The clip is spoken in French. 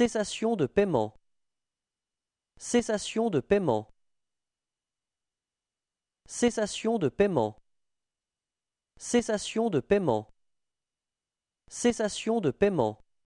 Cessation de paiement. Cessation de paiement. Cessation de paiement. Cessation de paiement. Cessation de paiement.